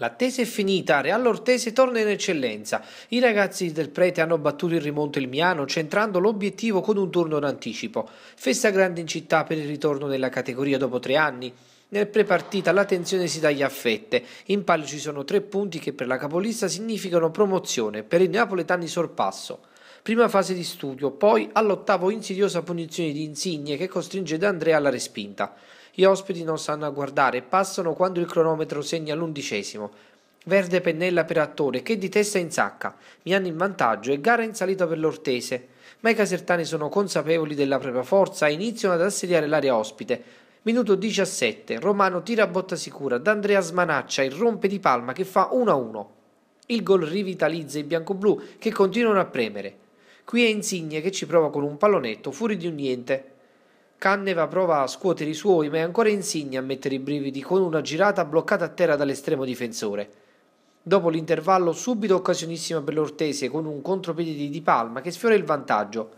L'attesa è finita, Real Ortese torna in eccellenza. I ragazzi del Prete hanno battuto il rimonte Ilmiano, centrando l'obiettivo con un turno in anticipo. Festa grande in città per il ritorno nella categoria dopo tre anni. Nel prepartita la tensione si taglia a fette. In palio ci sono tre punti che per la capolista significano promozione, per i napoletani sorpasso. Prima fase di studio, poi all'ottavo insidiosa punizione di Insigne che costringe D'Andrea alla respinta. Gli ospiti non stanno a guardare, e passano quando il cronometro segna l'undicesimo. Verde pennella per attore, che di testa in sacca. Mi hanno in vantaggio e gara in salita per l'Ortese. Ma i casertani sono consapevoli della propria forza e iniziano ad assediare l'area ospite. Minuto 17, Romano tira a botta sicura, D'Andrea smanaccia e rompe di palma che fa 1-1. Il gol rivitalizza i biancoblù che continuano a premere. Qui è Insigne che ci prova con un pallonetto fuori di un niente. Canneva prova a scuotere i suoi, ma è ancora Insigne a mettere i brividi con una girata bloccata a terra dall'estremo difensore. Dopo l'intervallo, subito occasionissima per l'Ortese con un contropiede di Di Palma che sfiora il vantaggio.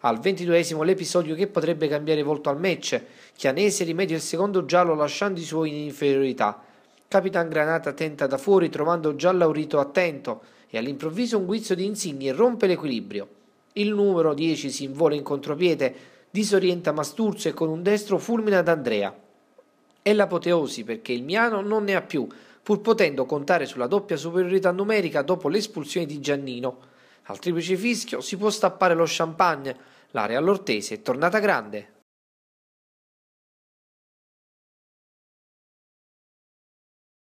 Al ventiduesimo l'episodio che potrebbe cambiare volto al match. Chianese rimedia il secondo giallo lasciando i suoi in inferiorità. Capitan Granata tenta da fuori trovando già Laurito attento e all'improvviso un guizzo di insigni rompe l'equilibrio. Il numero 10 si invola in contropiede disorienta Masturzo e con un destro fulmina D'Andrea. È l'apoteosi perché il Miano non ne ha più, pur potendo contare sulla doppia superiorità numerica dopo l'espulsione di Giannino. Al triplice fischio si può stappare lo champagne, l'area all'ortese è tornata grande.